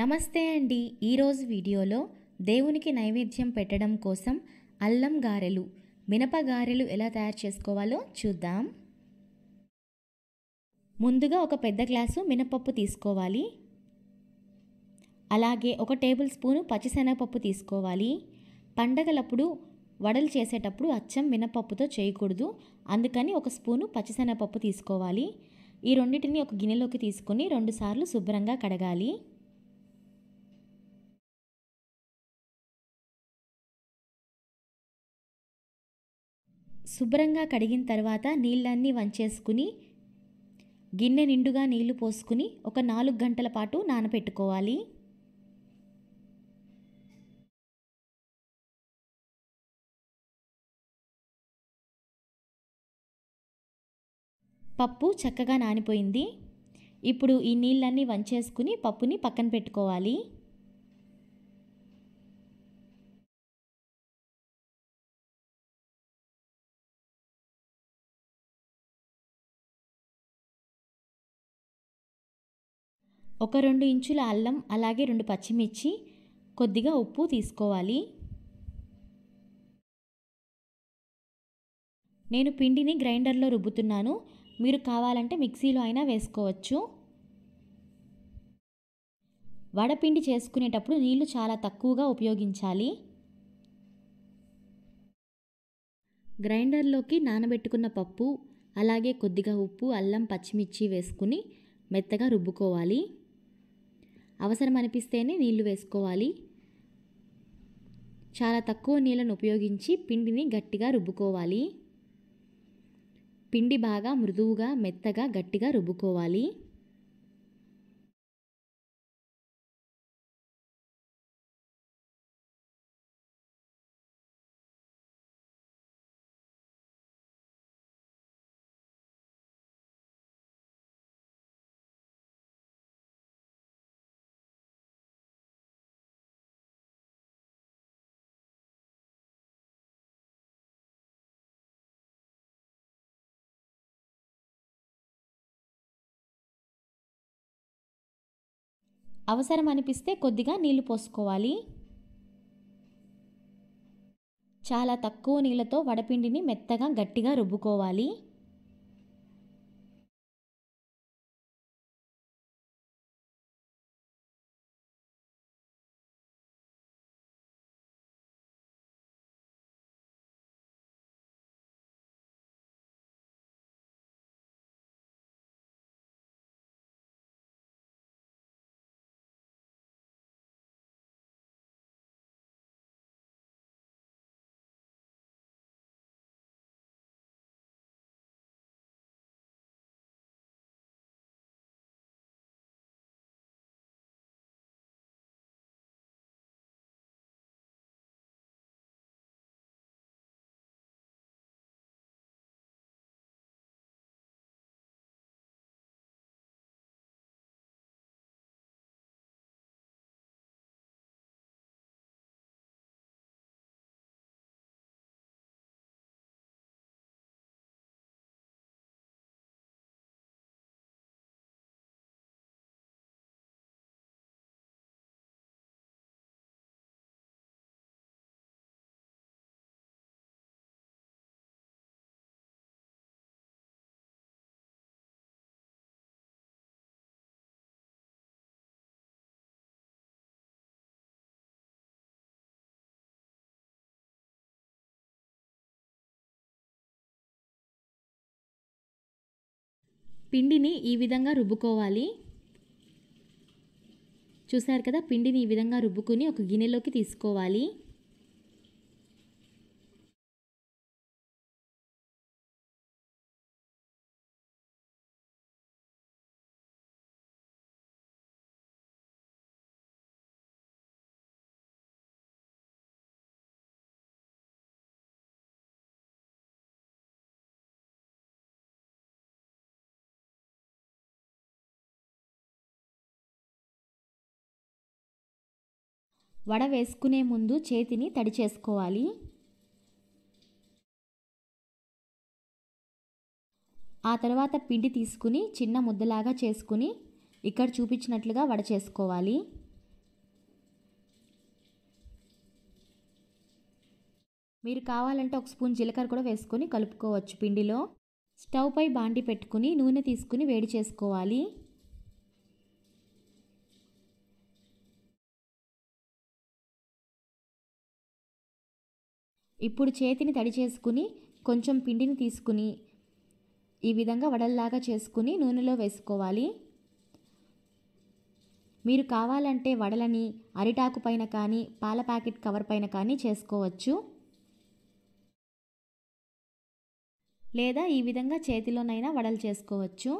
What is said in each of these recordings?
నమస్తే అండి ఈరోజు వీడియోలో దేవునికి నైవేద్యం పెట్టడం కోసం అల్లం గారెలు మినప గారెలు ఎలా తయారు చేసుకోవాలో చూద్దాం ముందుగా ఒక పెద్ద గ్లాసు మినపప్పు తీసుకోవాలి అలాగే ఒక టేబుల్ స్పూను పచ్చిశనగపప్పు తీసుకోవాలి పండగలప్పుడు వడలు చేసేటప్పుడు అచ్చం మినపప్పుతో చేయకూడదు అందుకని ఒక స్పూను పచ్చిశనగపప్పు తీసుకోవాలి ఈ రెండింటిని ఒక గిన్నెలోకి తీసుకొని రెండుసార్లు శుభ్రంగా కడగాలి శుభ్రంగా కడిగిన తర్వాత నీళ్ళన్నీ వంచేసుకుని గిన్నె నిండుగా నీళ్లు పోసుకుని ఒక నాలుగు గంటల పాటు నానపెట్టుకోవాలి పప్పు చక్కగా నానిపోయింది ఇప్పుడు ఈ నీళ్ళన్నీ వంచేసుకుని పప్పుని పక్కన పెట్టుకోవాలి ఒక రెండు ఇంచుల అల్లం అలాగే రెండు పచ్చిమిర్చి కొద్దిగా ఉప్పు తీసుకోవాలి నేను పిండిని గ్రైండర్లో రుబ్బుతున్నాను మీరు కావాలంటే మిక్సీలో అయినా వేసుకోవచ్చు వడపిండి చేసుకునేటప్పుడు నీళ్లు చాలా తక్కువగా ఉపయోగించాలి గ్రైండర్లోకి నానబెట్టుకున్న పప్పు అలాగే కొద్దిగా ఉప్పు అల్లం పచ్చిమిర్చి వేసుకుని మెత్తగా రుబ్బుకోవాలి అవసరం అనిపిస్తేనే నీళ్లు వేసుకోవాలి చాలా తక్కువ నీళ్ళను ఉపయోగించి పిండిని గట్టిగా రుబ్బుకోవాలి పిండి బాగా మృదువుగా మెత్తగా గట్టిగా రుబ్బుకోవాలి అవసరం అనిపిస్తే కొద్దిగా నీళ్లు పోసుకోవాలి చాలా తక్కువ నీళ్ళతో వడపిండిని మెత్తగా గట్టిగా రుబ్బుకోవాలి పిండిని ఈ విధంగా రుబ్బుకోవాలి చూసారు కదా పిండిని ఈ విధంగా రుబ్బుకుని ఒక గిన్నెలోకి తీసుకోవాలి వడ వేసుకునే ముందు చేతిని తడి చేసుకోవాలి ఆ తర్వాత పిండి తీసుకుని చిన్న ముద్దలాగా చేసుకుని ఇక్కడ చూపించినట్లుగా వడ చేసుకోవాలి మీరు కావాలంటే ఒక స్పూన్ జీలకర్ర కూడా వేసుకొని కలుపుకోవచ్చు పిండిలో స్టవ్ పై బాండి పెట్టుకుని నూనె తీసుకుని వేడి చేసుకోవాలి ఇప్పుడు చేతిని తడి చేసుకుని కొంచెం పిండిని తీసుకుని ఈ విధంగా వడల్లాగా చేసుకుని నూనెలో వేసుకోవాలి మీరు కావాలంటే వడలని అరిటాకు పైన కానీ పాల ప్యాకెట్ కవర్ పైన కానీ చేసుకోవచ్చు లేదా ఈ విధంగా చేతిలోనైనా వడలు చేసుకోవచ్చు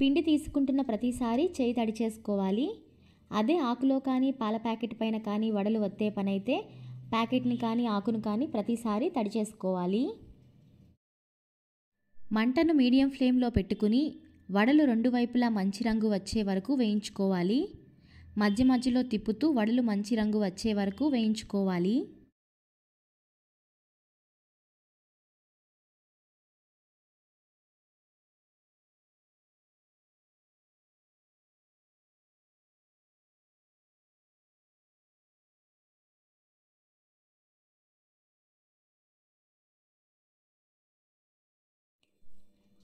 పిండి తీసుకుంటున్న ప్రతిసారి చేయి తడి చేసుకోవాలి అదే ఆకులో కానీ పాల ప్యాకెట్ పైన కానీ వడలు వత్తే పనైతే ప్యాకెట్ని కానీ ఆకును కానీ ప్రతిసారి తడి చేసుకోవాలి మంటను మీడియం ఫ్లేమ్లో పెట్టుకుని వడలు రెండు వైపులా మంచి రంగు వచ్చే వరకు వేయించుకోవాలి మధ్య మధ్యలో తిప్పుతూ వడలు మంచి రంగు వచ్చే వరకు వేయించుకోవాలి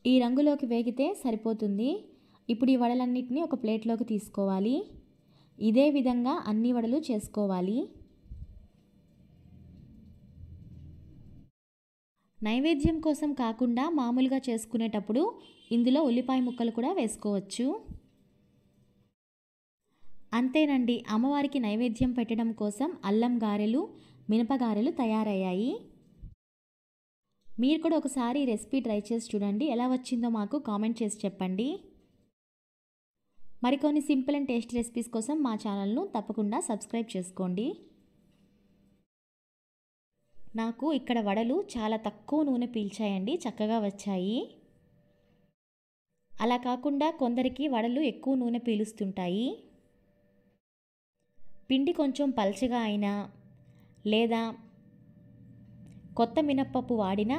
ఈ రంగులోకి వేగితే సరిపోతుంది ఇప్పుడు ఈ వడలన్నిటిని ఒక ప్లేట్లోకి తీసుకోవాలి ఇదే విధంగా అన్ని వడలు చేసుకోవాలి నైవేద్యం కోసం కాకుండా మామూలుగా చేసుకునేటప్పుడు ఇందులో ఉల్లిపాయ ముక్కలు కూడా వేసుకోవచ్చు అంతేనండి అమ్మవారికి నైవేద్యం పెట్టడం కోసం అల్లం గారెలు మినపగారెలు తయారయ్యాయి మీరు కూడా ఒకసారి ఈ రెసిపీ ట్రై చేసి చూడండి ఎలా వచ్చిందో మాకు కామెంట్ చేసి చెప్పండి మరికొన్ని సింపుల్ అండ్ టేస్ట్ రెసిపీస్ కోసం మా ఛానల్ను తప్పకుండా సబ్స్క్రైబ్ చేసుకోండి నాకు ఇక్కడ వడలు చాలా తక్కువ నూనె పీల్చాయండి చక్కగా వచ్చాయి అలా కాకుండా కొందరికి వడలు ఎక్కువ నూనె పీలుస్తుంటాయి పిండి కొంచెం పల్చగా అయినా లేదా కొత్త మినప్పప్పు వాడినా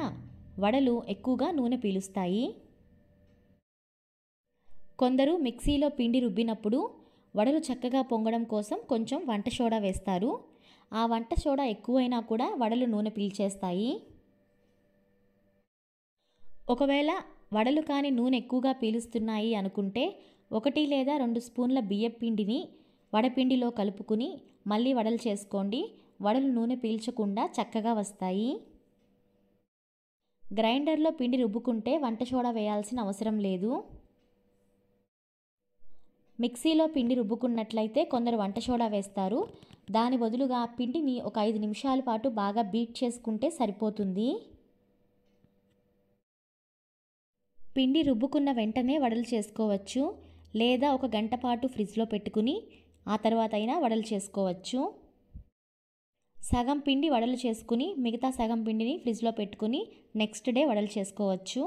వడలు ఎక్కువగా నూనె పీలుస్తాయి కొందరు మిక్సీలో పిండి రుబ్బినప్పుడు వడలు చక్కగా పొంగడం కోసం కొంచెం వంట సోడా వేస్తారు ఆ వంట సోడా ఎక్కువైనా కూడా వడలు నూనె పీల్చేస్తాయి ఒకవేళ వడలు కానీ నూనె ఎక్కువగా పీలుస్తున్నాయి అనుకుంటే ఒకటి లేదా రెండు స్పూన్ల బియ్యం పిండిని వడపిండిలో కలుపుకుని మళ్ళీ వడలు చేసుకోండి వడలు నూనె పీల్చకుండా చక్కగా వస్తాయి గ్రైండర్లో పిండి రుబ్బుకుంటే వంట సోడా వేయాల్సిన అవసరం లేదు మిక్సీలో పిండి రుబ్బుకున్నట్లయితే కొందరు వంట సోడా వేస్తారు దాని బదులుగా పిండిని ఒక ఐదు నిమిషాల పాటు బాగా బీట్ చేసుకుంటే సరిపోతుంది పిండి రుబ్బుకున్న వెంటనే వడలు చేసుకోవచ్చు లేదా ఒక గంట పాటు ఫ్రిడ్జ్లో పెట్టుకుని ఆ తర్వాత అయినా వడలు చేసుకోవచ్చు సగం పిండి వడలు చేసుకుని మిగతా సగం పిండిని ఫ్రిడ్జ్లో పెట్టుకుని నెక్స్ట్ డే వడలు చేసుకోవచ్చు